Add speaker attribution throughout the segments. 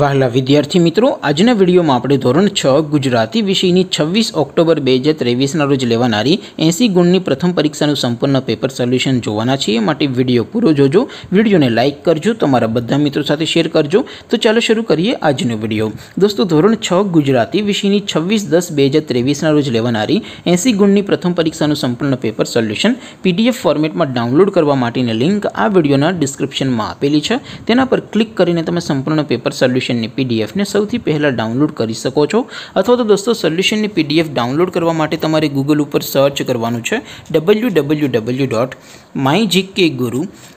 Speaker 1: વાહલા વિડીયોર્થી મિત્રો આજની વિડીયોમાં આપણે ધોરણ 6 ગુજરાતી વિષયની 26 ઓક્ટોબર 2023 ના રોજ લેવાણારી 80 ગુણની પ્રથમ પરીક્ષાનું સંપૂર્ણ પેપર સોલ્યુશન જોવાના છે માટે વિડીયો પૂરો જોજો વિડીયોને લાઈક કરજો તમારા બધા મિત્રો સાથે શેર કરજો તો ચાલો શરૂ કરીએ આજનો વિડીયો દોસ્તો ધોરણ 6 ગુજરાતી વિષયની 26 10 2023 ના રોજ લેવાણારી 80 ગુણની પ્રથમ પરીક્ષાનું સંપૂર્ણ પેપર સોલ્યુશન પીડીએફ ફોર્મેટમાં ડાઉનલોડ કરવા માટેની લિંક આ વિડીયોના ડિસ્ક્રિપ્શનમાં આપેલી છે તેના પર ક્લિક કરીને તમે સંપૂર્ણ પેપર સોલ્યુશન सॉल्यूशन नि पीडीएफ ने સૌથી પહેલા ડાઉનલોડ કરી શકો છો અથવા તો દોસ્તો સોલ્યુશન ની પીડીએફ ડાઉનલોડ કરવા માટે તમારે Google ઉપર સર્ચ કરવાનું છે www.mygkguru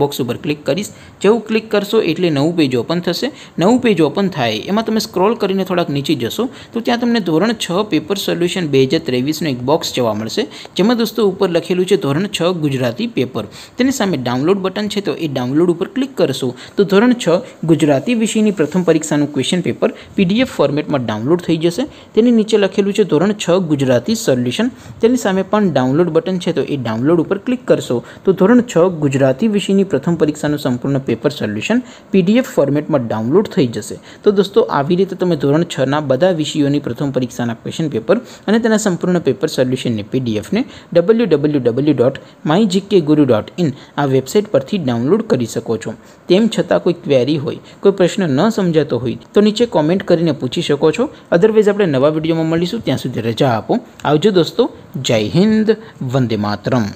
Speaker 1: બોક્સ ઉપર ક્લિક કરશો જેવું ક્લિક કરશો એટલે નવું પેજ ઓપન થશે નવું પેજ ઓપન થાય એમાં તમે સ્ક્રોલ કરીને થોડક નીચે જશો તો ત્યાં તમને ધોરણ 6 પેપર સોલ્યુશન 2023 નો એક બોક્સ જોવા મળશે જેમ કે દોસ્તો ઉપર લખેલું છે ધોરણ 6 ગુજરાતી પેપર તેની સામે ડાઉનલોડ બટન છે તો એ ડાઉનલોડ ઉપર ક્લિક કરશો તો ધોરણ 6 ગુજરાતી વિષયની પ્રથમ પરીક્ષાનું ક્વેશ્ચન પેપર પીડીએફ ફોર્મેટમાં ડાઉનલોડ થઈ જશે તેની નીચે લખેલું છે ધોરણ 6 ગુજરાતી સોલ્યુશન તેની સામે પણ ડાઉનલોડ બટન છે તો એ ડાઉનલોડ ઉપર ક્લિક કરશો તો ધોરણ 6 ગુજરાતી ની પ્રથમ પરીક્ષાનું સંપૂર્ણ પેપર સોલ્યુશન પીડીએફ ફોર્મેટમાં ડાઉનલોડ થઈ જશે તો દોસ્તો આવી રીતે તમે ધોરણ 6 ના બધા વિષયોની પ્રથમ પરીક્ષાના ક્વેશ્ચન પેપર અને તેના સંપૂર્ણ પેપર સોલ્યુશન ને પીડીએફ ને www.mygkguru.in આ વેબસાઈટ પરથી ડાઉનલોડ કરી શકો છો તેમ છતાં કોઈ ક્વેરી હોય કોઈ પ્રશ્ન ન સમજતો હોય તો નીચે કમેન્ટ કરીને પૂછી શકો છો અધરવેઝ આપણે નવા વિડિયોમાં મળીશું ત્યાં સુધી રજા આપો આવજો દોસ્તો જય હિન્દ વંદે માતરમ